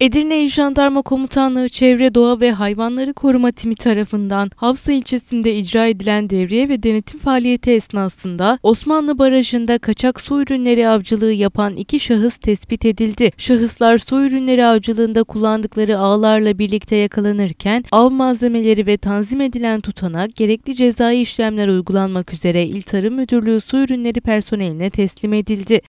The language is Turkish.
Edirne İl Jandarma Komutanlığı Çevre Doğa ve Hayvanları Koruma Timi tarafından Havza ilçesinde icra edilen devriye ve denetim faaliyeti esnasında Osmanlı Barajı'nda kaçak su ürünleri avcılığı yapan iki şahıs tespit edildi. Şahıslar su ürünleri avcılığında kullandıkları ağlarla birlikte yakalanırken av malzemeleri ve tanzim edilen tutanak gerekli cezai işlemler uygulanmak üzere İl Tarım Müdürlüğü su ürünleri personeline teslim edildi.